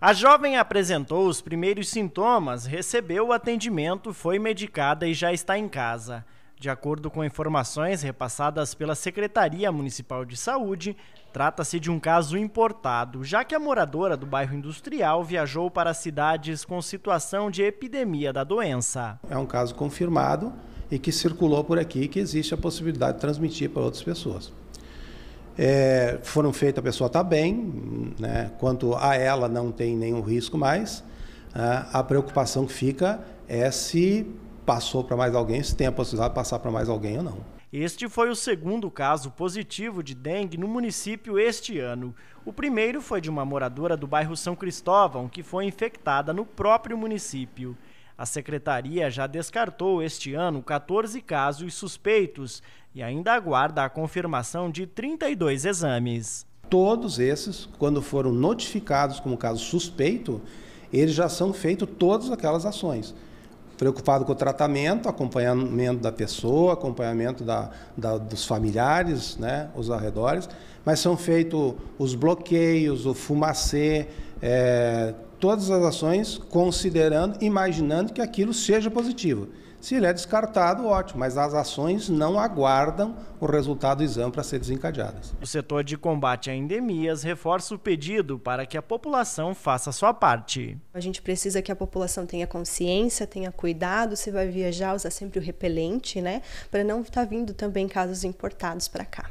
A jovem apresentou os primeiros sintomas, recebeu o atendimento, foi medicada e já está em casa. De acordo com informações repassadas pela Secretaria Municipal de Saúde, trata-se de um caso importado, já que a moradora do bairro industrial viajou para cidades com situação de epidemia da doença. É um caso confirmado e que circulou por aqui que existe a possibilidade de transmitir para outras pessoas é, foram feitas, a pessoa está bem, né? quanto a ela não tem nenhum risco mais. Ah, a preocupação que fica é se passou para mais alguém, se tem a possibilidade de passar para mais alguém ou não. Este foi o segundo caso positivo de dengue no município este ano. O primeiro foi de uma moradora do bairro São Cristóvão, que foi infectada no próprio município. A secretaria já descartou este ano 14 casos suspeitos e ainda aguarda a confirmação de 32 exames. Todos esses, quando foram notificados como caso suspeito, eles já são feitos todas aquelas ações preocupado com o tratamento, acompanhamento da pessoa, acompanhamento da, da, dos familiares, né, os arredores, mas são feitos os bloqueios, o fumacê, é, todas as ações considerando, imaginando que aquilo seja positivo. Se ele é descartado, ótimo, mas as ações não aguardam o resultado do exame para ser desencadeadas. O setor de combate a endemias reforça o pedido para que a população faça a sua parte. A gente precisa que a população tenha consciência, tenha cuidado, se vai viajar, usa sempre o repelente, né? Para não estar tá vindo também casos importados para cá.